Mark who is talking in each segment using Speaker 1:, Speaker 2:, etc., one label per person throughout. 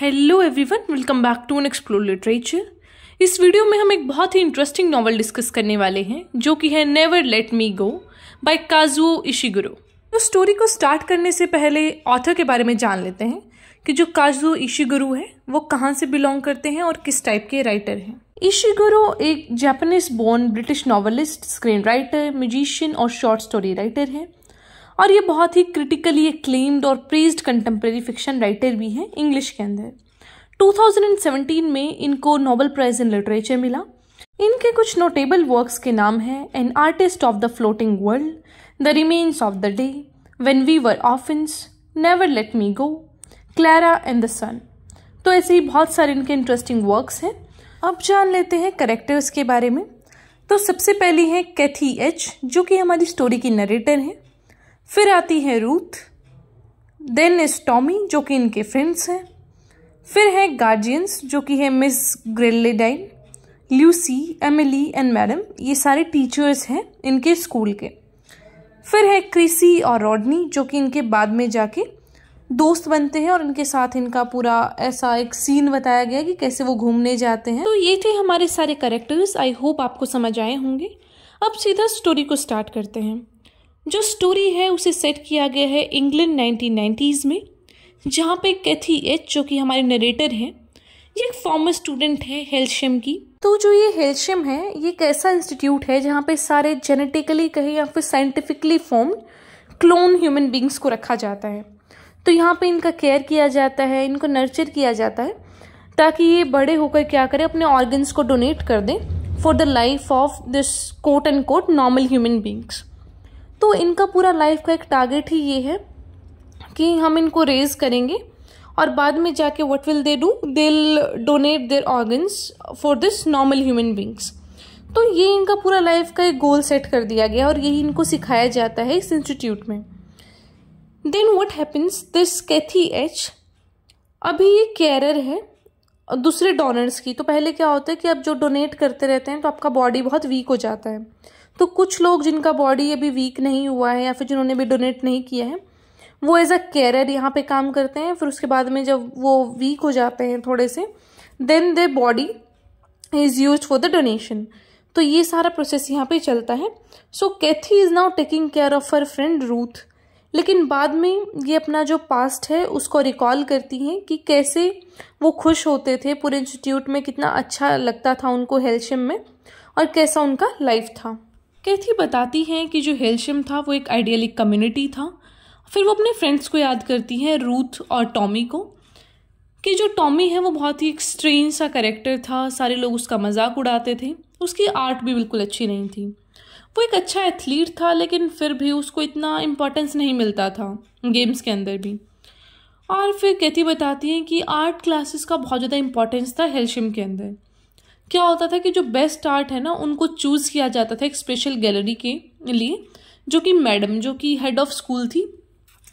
Speaker 1: hello everyone welcome back to an explore literature इस वीडियो में हम एक बहुत ही इंटरेस्टिंग नॉवल डिस्कस करने वाले हैं जो कि है never let me go by Kazuo Ishiguro तो स्टोरी को स्टार्ट करने से पहले ऑथर के बारे में जान लेते हैं कि जो काजुओ इशिगुरो है वो कहाँ से बिलोंग करते हैं और किस टाइप के राइटर हैं इशिगुरो एक Japanese born British novelist screen writer musician और शॉर्ट स्टोरी राइटर हैं और ये बहुत ही क्रिटिकली एक्लेम्ड और प्रेज्ड कंटेम्प्रेरी फिक्शन राइटर भी हैं इंग्लिश के अंदर 2017 में इनको नोबल प्राइज़ इन लिटरेचर मिला इनके कुछ नोटेबल वर्क्स के नाम हैं an artist of the floating world the remains of the day when we were orphans never let me go Klara and the sun तो ऐसे ही बहुत सारे इनके इंटरेस्टिंग वर्क्स हैं अब जान लेते हैं करेक्टर्स के बारे में तो सबसे पहली है कैथी एच जो कि हमारी स्टोरी की नरेटर हैं फिर आती है रूथ देन इज टॉमी जो कि इनके फ्रेंड्स हैं फिर है गार्जियंस जो कि है Miss Geraldine Lucy Emily and madam ये सारे टीचर्स हैं इनके स्कूल के फिर है क्रिसी और रॉडनी जो कि इनके बाद में जाके दोस्त बनते हैं और इनके साथ इनका पूरा ऐसा एक सीन बताया गया कि कैसे वो घूमने जाते हैं तो ये थे हमारे सारे करेक्टर्स आई होप आपको समझ आए होंगे अब सीधा स्टोरी को स्टार्ट करते हैं जो स्टोरी है उसे सेट किया गया है इंग्लैंड नाइन्टीज़ में जहाँ पे कैथी एच जो कि हमारे नरेटर हैं ये एक फॉर्मर स्टूडेंट है हेल्शियम की तो जो ये हेल्शियम है ये एक ऐसा इंस्टीट्यूट है जहाँ पे सारे जेनेटिकली कहीं या फिर scientifically form clone human beings को रखा जाता है तो यहाँ पे इनका केयर किया जाता है इनको नर्चर किया जाता है ताकि ये बड़े होकर क्या करें अपने ऑर्गन्स को डोनेट कर दें for the life of this quote and quote normal human beings तो इनका पूरा लाइफ का एक टारगेट ही ये है कि हम इनको रेज करेंगे और बाद में जाके व्हाट विल दे डू दिल donate their organs for this normal human beings तो ये इनका पूरा लाइफ का एक गोल सेट कर दिया गया और यही इनको सिखाया जाता है इस इंस्टीट्यूट में then what happens this Kathy H अभी ये कैरर है दूसरे डोनर्स की तो पहले क्या होता है कि आप जो डोनेट करते रहते हैं तो आपका बॉडी बहुत वीक हो जाता है तो कुछ लोग जिनका बॉडी अभी वीक नहीं हुआ है या फिर जिन्होंने भी डोनेट नहीं किया है वो एज अ केयर यहाँ पे काम करते हैं फिर उसके बाद में जब वो वीक हो जाते हैं थोड़े से then their body is use for the donation तो ये सारा प्रोसेस यहाँ पे चलता है so Kathy is now taking care of her friend Ruth लेकिन बाद में ये अपना जो पास्ट है उसको रिकॉल करती हैं कि कैसे वो खुश होते थे पूरे इंस्टीट्यूट में कितना अच्छा लगता था उनको हेल्शिम में और कैसा उनका लाइफ था कैथी बताती हैं कि जो हेल्शम था वो एक आइडियलिक कम्युनिटी था फिर वो अपने फ्रेंड्स को याद करती हैं रूथ और टॉमी को कि जो टॉमी है वो बहुत ही एक स्ट्रेंज सा करेक्टर था सारे लोग उसका मजाक उड़ाते थे उसकी आर्ट भी बिल्कुल अच्छी नहीं थी वो एक अच्छा एथलीट था लेकिन फिर भी उसको इतना इम्पोर्टेंस नहीं मिलता था गेम्स के अंदर भी और फिर कैथी बताती हैं कि आर्ट क्लासेस का बहुत ज़्यादा इम्पोर्टेंस था हेलशिम के अंदर क्या होता था कि जो बेस्ट आर्ट है ना उनको चूज़ किया जाता था एक स्पेशल गैलरी के लिए जो कि मैडम जो कि हेड ऑफ स्कूल थी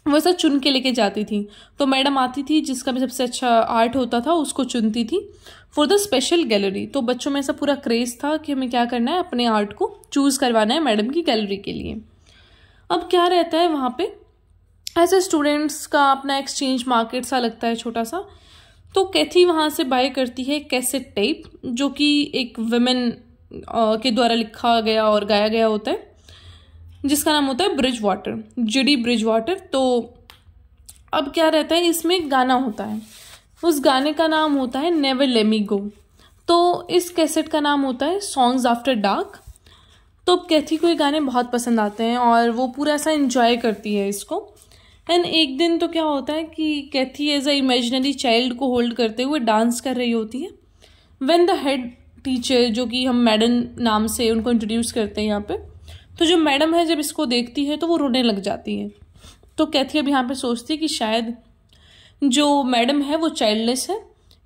Speaker 1: वैसा चुन के लेके जाती थी तो मैडम आती थी जिसका भी सबसे अच्छा आर्ट होता था उसको चुनती थी फॉर द स्पेशल गैलरी तो बच्चों में ऐसा पूरा क्रेज़ था कि हमें क्या करना है अपने आर्ट को चूज़ करवाना है मैडम की गैलरी के लिए अब क्या रहता है वहाँ पे ऐसे स्टूडेंट्स का अपना एक्सचेंज मार्केट सा लगता है छोटा सा तो कैथी वहाँ से बाय करती है कैसेट टेप जो कि एक वेमेन के द्वारा लिखा गया और गाया गया होता है जिसका नाम होता है ब्रिज वाटर जिडी ब्रिज वाटर तो अब क्या रहता है इसमें गाना होता है उस गाने का नाम होता है नेवर लेमी गो तो इस कैसेट का नाम होता है सॉन्ग्स आफ्टर डार्क तो अब कैथी को ये गाने बहुत पसंद आते हैं और वो पूरा ऐसा इन्जॉय करती है इसको एंड एक दिन तो क्या होता है कि Kathy as a imaginary child को होल्ड करते हुए डांस कर रही होती है वेन द हेड टीचर जो कि हम मैडम नाम से उनको इंट्रोड्यूस करते हैं यहाँ पे तो जो मैडम है जब इसको देखती है तो वो रोने लग जाती है तो कैथी अब यहाँ पे सोचती है कि शायद जो मैडम है वो चाइल्डलेस है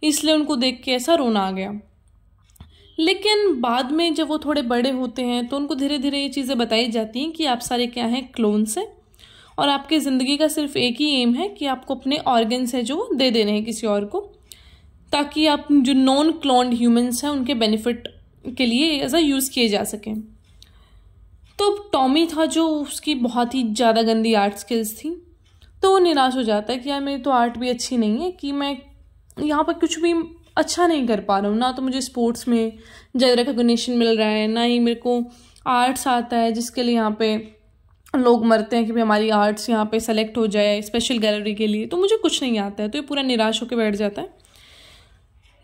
Speaker 1: इसलिए उनको देख के ऐसा रोना आ गया लेकिन बाद में जब वो थोड़े बड़े होते हैं तो उनको धीरे धीरे ये चीज़ें बताई जाती हैं कि आप सारे क्या हैं क्लोन्स हैं और आपकी ज़िंदगी का सिर्फ एक ही एम है कि आपको अपने ऑर्गन्स हैं जो दे देने हैं किसी और को ताकि आप जो नॉन क्लोन्ड ह्यूमन्स हैं उनके बेनिफिट के लिए ऐसा यूज़ किए जा सकें तो अब टॉमी था जो उसकी बहुत ही ज़्यादा गंदी आर्ट स्किल्स थी तो वो निराश हो जाता है कि यार मेरी तो आर्ट भी अच्छी नहीं है कि मैं यहाँ पर कुछ भी अच्छा नहीं कर पा रहा हूँ ना तो मुझे स्पोर्ट्स में ज़्यादा रिकोगशन मिल रहा है ना ही मेरे को आर्ट्स आता है जिसके लिए यहाँ पे लोग मरते हैं कि भाई हमारी आर्ट्स यहाँ पे सेलेक्ट हो जाए स्पेशल गैलरी के लिए तो मुझे कुछ नहीं आता है तो ये पूरा निराश होकर बैठ जाता है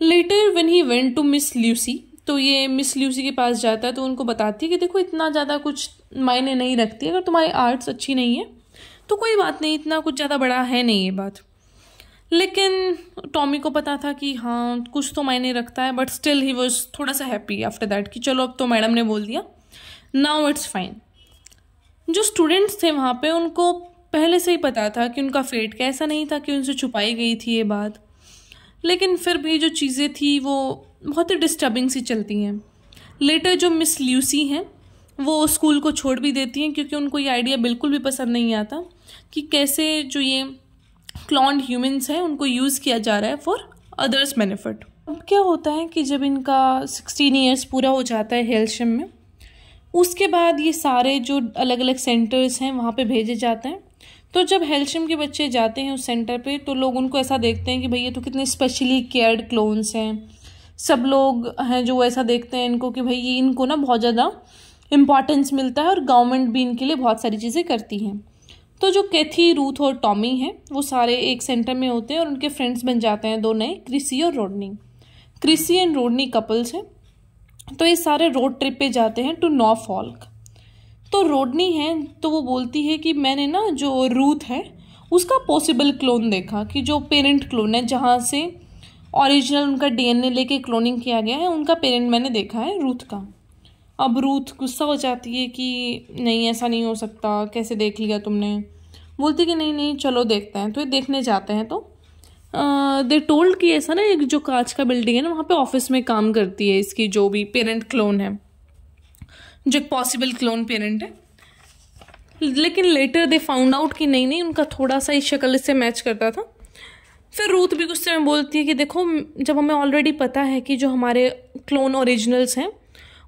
Speaker 1: later when he went to Miss Lucy तो ये मिस ल्यूसी के पास जाता है तो उनको बताती है कि देखो इतना ज़्यादा कुछ मायने नहीं रखती अगर तुम्हारी आर्ट्स अच्छी नहीं है तो कोई बात नहीं इतना कुछ ज़्यादा बड़ा है नहीं ये बात लेकिन टॉमी को पता था कि हाँ कुछ तो मायने रखता है बट स्टिल ही वॉज थोड़ा सा हैप्पी आफ्टर दैट कि चलो अब तो मैडम ने बोल दिया नाउ इट्स फाइन जो स्टूडेंट्स थे वहाँ पे उनको पहले से ही पता था कि उनका फेट कैसा नहीं था कि उनसे छुपाई गई थी ये बात लेकिन फिर भी जो चीज़ें थी वो बहुत ही डिस्टर्बिंग सी चलती हैं लेटर जो मिस ल्यूसी हैं वो स्कूल को छोड़ भी देती हैं क्योंकि उनको ये आइडिया बिल्कुल भी पसंद नहीं आता कि कैसे जो ये क्लॉन्ड ह्यूमंस हैं उनको यूज़ किया जा रहा है फॉर अदर्स बेनिफिट अब क्या होता है कि जब इनका सिक्सटीन ईयर्स पूरा हो जाता है हेल्शिम में उसके बाद ये सारे जो अलग अलग सेंटर्स हैं वहाँ पे भेजे जाते हैं तो जब हेल्शियम के बच्चे जाते हैं उस सेंटर पे तो लोग उनको ऐसा देखते हैं कि भैया तो कितने स्पेशली केयर्ड क्लोन्स हैं सब लोग हैं जो ऐसा देखते हैं इनको कि भाई इनको ना बहुत ज़्यादा इम्पॉर्टेंस मिलता है और गवर्नमेंट भी इनके लिए बहुत सारी चीज़ें करती हैं तो जो कैथी रूथ और टॉमी हैं वो सारे एक सेंटर में होते हैं और उनके फ्रेंड्स बन जाते हैं दो नए क्रिसी और Rodney Chrissie and Rodney couples हैं तो ये सारे रोड ट्रिप पे जाते हैं टू नॉ फॉल्क तो रोडनी है तो वो बोलती है कि मैंने ना जो रूथ है उसका पॉसिबल क्लोन देखा कि जो पेरेंट क्लोन है जहाँ से ओरिजिनल उनका डीएनए लेके क्लोनिंग किया गया है उनका पेरेंट मैंने देखा है रूथ का अब रूथ गुस्सा हो जाती है कि नहीं ऐसा नहीं हो सकता कैसे देख लिया तुमने बोलती कि नहीं नहीं चलो देखते हैं तो ये देखने जाते हैं तो दे टोल्ड कि ऐसा ना एक जो कांच का बिल्डिंग है ना वहाँ पे ऑफिस में काम करती है इसकी जो भी पेरेंट क्लोन है जो एक पॉसिबल क्लोन पेरेंट है लेकिन लेटर दे फाउंड आउट कि नहीं नहीं उनका थोड़ा सा ही शक्ल इससे मैच करता था फिर रूथ भी गुस्से में बोलती है कि देखो जब हमें ऑलरेडी पता है कि जो हमारे क्लोन ओरिजिनल्स हैं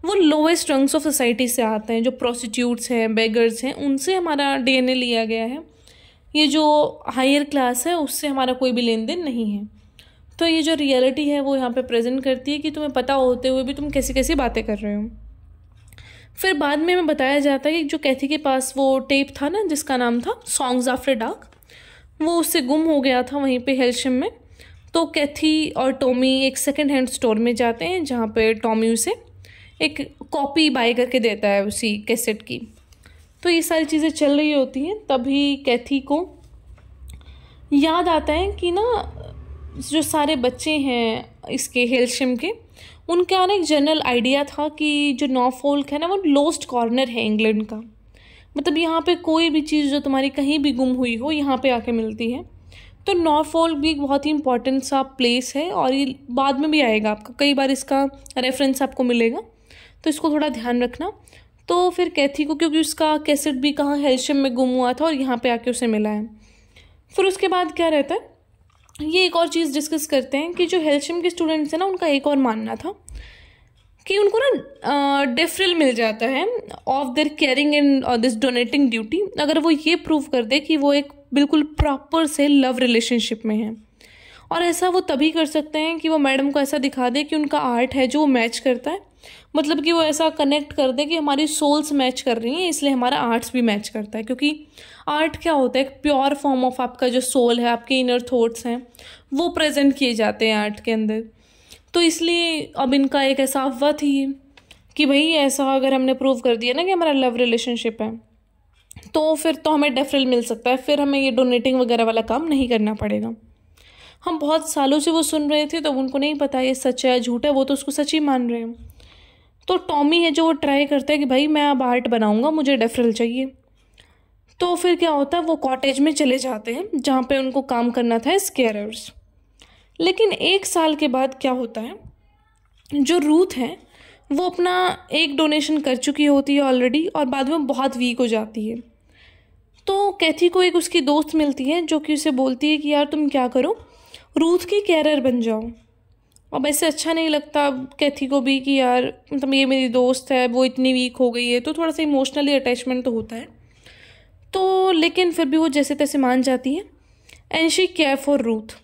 Speaker 1: वो लोएस्ट रंग्स ऑफ सोसाइटी से आते हैं जो प्रोस्टिट्यूट्स हैं बेगर्स हैं उनसे हमारा डीएनए लिया गया है ये जो हायर क्लास है उससे हमारा कोई भी लेन देन नहीं है तो ये जो रियलिटी है वो यहाँ पे प्रेजेंट करती है कि तुम्हें पता होते हुए भी तुम कैसी कैसी बातें कर रहे हो फिर बाद में हमें बताया जाता है कि जो कैथी के पास वो टेप था ना जिसका नाम था सॉन्ग्स आफ्टर डार्क वो उससे गुम हो गया था वहीं पे हेल्शम में तो कैथी और टॉमी एक सेकेंड हैंड स्टोर में जाते हैं जहाँ पर टॉमी उसे एक कॉपी बाई करके देता है उसी कैसेट की तो ये सारी चीज़ें चल रही होती हैं तभी कैथी को याद आता है कि ना जो सारे बच्चे हैं इसके हेलशिम के उनका ना एक जनरल आइडिया था कि जो नॉफोल्क है ना वो लोस्ट कॉर्नर है इंग्लैंड का मतलब यहाँ पे कोई भी चीज़ जो तुम्हारी कहीं भी गुम हुई हो यहाँ पे आके मिलती है तो नॉर्फोल्क भी एक बहुत ही इंपॉर्टेंट सा प्लेस है और ये बाद में भी आएगा आपको कई बार इसका रेफरेंस आपको मिलेगा तो इसको थोड़ा ध्यान रखना तो फिर कैथी को क्योंकि उसका कैसेट भी कहाँ हेल्शियम में गुम हुआ था और यहाँ पे आके उसे मिला है फिर उसके बाद क्या रहता है ये एक और चीज़ डिस्कस करते हैं कि जो हेल्शियम के स्टूडेंट्स हैं ना उनका एक और मानना था कि उनको ना डेफरल मिल जाता है of their caring and this donating duty अगर वो ये प्रूव कर दे कि वो एक बिल्कुल प्रॉपर से लव रिलेशनशिप में है और ऐसा वो तभी कर सकते हैं कि वो मैडम को ऐसा दिखा दे कि उनका आर्ट है जो मैच करता है मतलब कि वो ऐसा कनेक्ट कर दे कि हमारी सोल्स मैच कर रही हैं इसलिए हमारा आर्ट्स भी मैच करता है क्योंकि आर्ट क्या होता है एक प्योर फॉर्म ऑफ आपका जो सोल है आपके इनर थॉट्स हैं वो प्रेजेंट किए जाते हैं आर्ट के अंदर तो इसलिए अब इनका एक ऐसा अफवाह थी कि भाई ऐसा अगर हमने प्रूव कर दिया ना कि हमारा लव रिलेशनशिप है तो फिर तो हमें डेफरल मिल सकता है फिर हमें ये डोनेटिंग वगैरह वाला काम नहीं करना पड़ेगा हम बहुत सालों से वो सुन रहे थे तो उनको नहीं पता ये सच है झूठ है वो तो उसको सच ही मान रहे हैं तो टॉमी है जो वो ट्राई करता है कि भाई मैं अब आर्ट बनाऊँगा मुझे डेफरल चाहिए तो फिर क्या होता है वो कॉटेज में चले जाते हैं जहाँ पे उनको काम करना था स्केयरर्स लेकिन एक साल के बाद क्या होता है जो रूथ है वो अपना एक डोनेशन कर चुकी होती है ऑलरेडी और बाद में बहुत वीक हो जाती है तो कैथी को एक उसकी दोस्त मिलती है जो कि उसे बोलती है कि यार तुम क्या करो रूथ की कैरियर बन जाओ अब ऐसे अच्छा नहीं लगता अब कैथी को भी कि यार मतलब ये मेरी दोस्त है वो इतनी वीक हो गई है तो थोड़ा सा इमोशनली अटैचमेंट तो होता है तो लेकिन फिर भी वो जैसे तैसे मान जाती है and she care for Ruth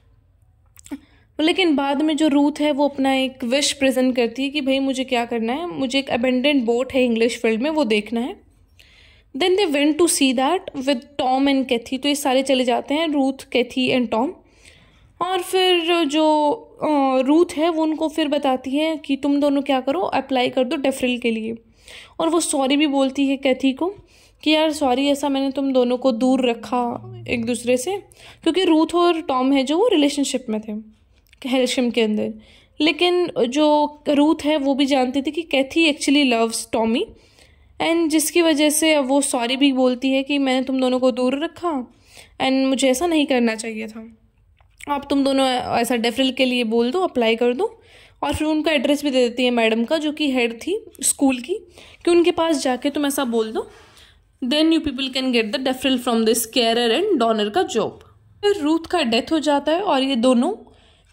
Speaker 1: लेकिन बाद में जो रूथ है वो अपना एक विश प्रेजेंट करती है कि भाई मुझे क्या करना है मुझे एक अबेंडेंट बोट है इंग्लिश फील्ड में वो देखना है then they went to see that with Tom and Kathy तो ये सारे चले जाते हैं रूथ कैथी एंड टॉम और फिर जो रूथ है वो उनको फिर बताती है कि तुम दोनों क्या करो अप्लाई कर दो डेफरिल के लिए और वो सॉरी भी बोलती है कैथी को कि यार सॉरी ऐसा मैंने तुम दोनों को दूर रखा एक दूसरे से क्योंकि रूथ और टॉम है जो वो रिलेशनशिप में थे हेलशिम के अंदर लेकिन जो रूथ है वो भी जानती थी कि Kathy actually loves Tommy and जिसकी वजह से वो सॉरी भी बोलती है कि मैंने तुम दोनों को दूर रखा एंड मुझे ऐसा नहीं करना चाहिए था आप तुम दोनों ऐसा डेफरल के लिए बोल दो अप्लाई कर दो और फिर उनका एड्रेस भी दे देती है मैडम का जो कि हेड थी स्कूल की कि उनके पास जाके तुम ऐसा बोल दो then you people can get the deferral from this care and donor का जॉब फिर रूथ का डेथ हो जाता है और ये दोनों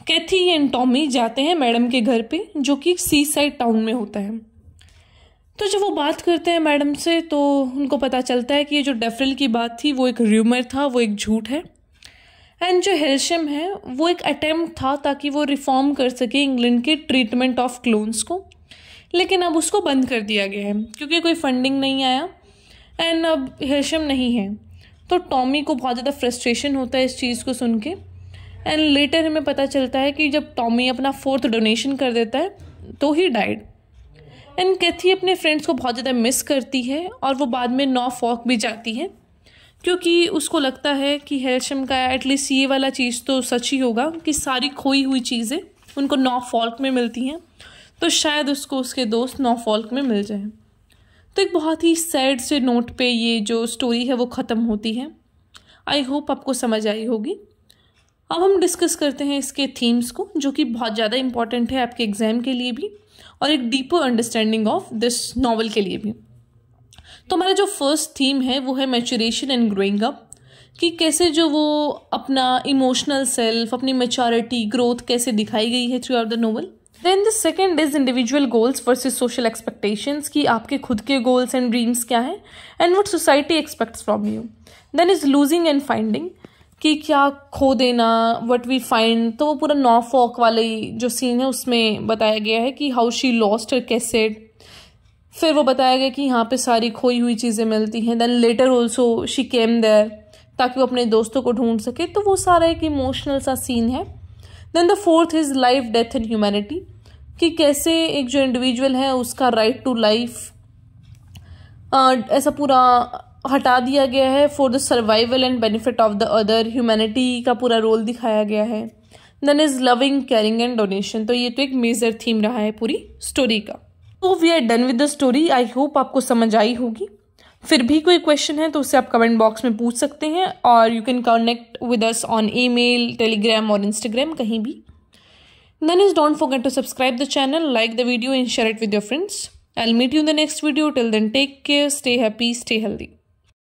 Speaker 1: कैथी एंड टॉमी जाते हैं मैडम के घर पे जो कि सी साइड टाउन में होता है तो जब वो बात करते हैं मैडम से तो उनको पता चलता है कि ये जो डेफरल की बात थी वो एक र्यूमर था वो एक झूठ है एंड जो हेल्शम है वो एक अटेम्प्ट था ताकि वो रिफॉर्म कर सके इंग्लैंड के ट्रीटमेंट ऑफ क्लोन्स को लेकिन अब उसको बंद कर दिया गया है क्योंकि कोई फंडिंग नहीं आया एंड अब हेल्शम नहीं है तो टॉमी को बहुत ज़्यादा फ्रस्ट्रेशन होता है इस चीज़ को सुन के एंड लेटर हमें पता चलता है कि जब टॉमी अपना फोर्थ डोनेशन कर देता है तो ही डाइड एंड कैथी अपने फ्रेंड्स को बहुत ज़्यादा मिस करती है और वो बाद में नॉफ फॉक भी जाती है क्योंकि उसको लगता है कि हेलशम का एटलीस्ट ये वाला चीज़ तो सच ही होगा कि सारी खोई हुई चीज़ें उनको नौ फॉल्क में मिलती हैं तो शायद उसको उसके दोस्त नौ फॉल्क में मिल जाएं तो एक बहुत ही सैड से नोट पे ये जो स्टोरी है वो ख़त्म होती है आई होप आपको समझ आई होगी अब हम डिस्कस करते हैं इसके थीम्स को जो कि बहुत ज़्यादा इंपॉर्टेंट है आपके एग्ज़ाम के लिए भी और एक deeper understanding of this novel के लिए भी तो हमारा जो फर्स्ट थीम है वो है मैचुरेशन एंड ग्रोइंग अप कि कैसे जो वो अपना इमोशनल सेल्फ अपनी मेचोरिटी ग्रोथ कैसे दिखाई गई है throughout the novel then the second is individual goals versus social expectations कि आपके खुद के गोल्स एंड ड्रीम्स क्या हैं and what society expects from you then is losing and finding कि क्या खो देना वट वी फाइंड तो वो पूरा नॉ फॉक वाले जो सीन है उसमें बताया गया है कि how she lost her cassette फिर वो बताया गया कि यहाँ पे सारी खोई हुई चीज़ें मिलती हैं then later also she came there ताकि वो अपने दोस्तों को ढूंढ सके तो वो सारा एक इमोशनल सा सीन है then the fourth is life death and humanity कि कैसे एक जो इंडिविजुअल है उसका राइट टू लाइफ ऐसा पूरा हटा दिया गया है for the survival and benefit of the other humanity का पूरा रोल दिखाया गया है then is loving caring and donation तो ये तो एक मेजर थीम रहा है पूरी स्टोरी का तो we are done with the story I hope आपको समझ आई होगी फिर भी कोई क्वेश्चन है तो उसे आप कमेंट बॉक्स में पूछ सकते हैं और you can connect with us on email Telegram और इंस्टाग्राम कहीं भी then is don't forget to subscribe the channel like the video and share it with your friends I meet you the next video till then take care stay happy stay healthy